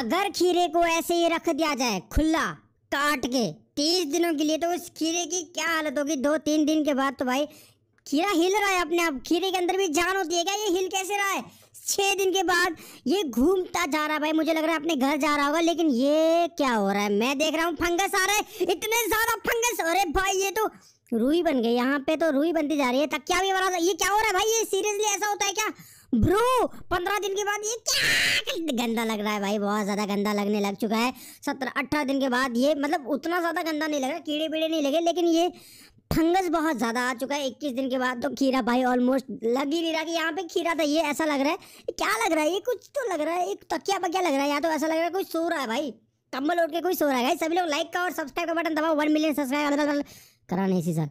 अगर खीरे को ऐसे ही रख दिया जाए खुला काट के तीस दिनों के लिए तो उस खीरे की क्या हालत होगी दो तीन दिन के बाद तो भाई खीरा हिल रहा है अपने आप खीरे के अंदर भी जान होती है क्या ये हिल कैसे रहा है छह दिन के बाद ये घूमता जा रहा है भाई मुझे लग रहा है अपने घर जा रहा होगा लेकिन ये क्या हो रहा है मैं देख रहा हूँ फंगस आ रहा है इतने ज़्यादा फंगस अरे भाई ये तो रुई बन गई यहाँ पे तो रुई बनती जा रही है तकिया भी बना ये क्या हो रहा है भाई ये सीरियसली ऐसा होता है क्या ब्रो पंद्रह दिन के बाद ये क्या गंदा लग रहा है भाई बहुत ज़्यादा गंदा लगने लग चुका है सत्रह अट्ठारह दिन के बाद ये मतलब उतना ज़्यादा गंदा नहीं लगा कीड़े पीड़े नहीं लगे लेकिन ये फंगस बहुत ज़्यादा आ चुका है इक्कीस दिन के बाद तो खीरा भाई ऑलमोस्ट लग ही नहीं रहा कि यहाँ पे खीरा था ये ऐसा लग रहा है क्या लग रहा है ये कुछ तो लग रहा है एक तकिया क्या लग रहा है यहाँ तो ऐसा लग रहा है कोई सो रहा है भाई कम्बल उठ के कोई सो रहा है सभी लोग लाइक का और सब्सक्राइब का बटन दबाओ वन मिलियन सब्सक्राइब करा नहीं सर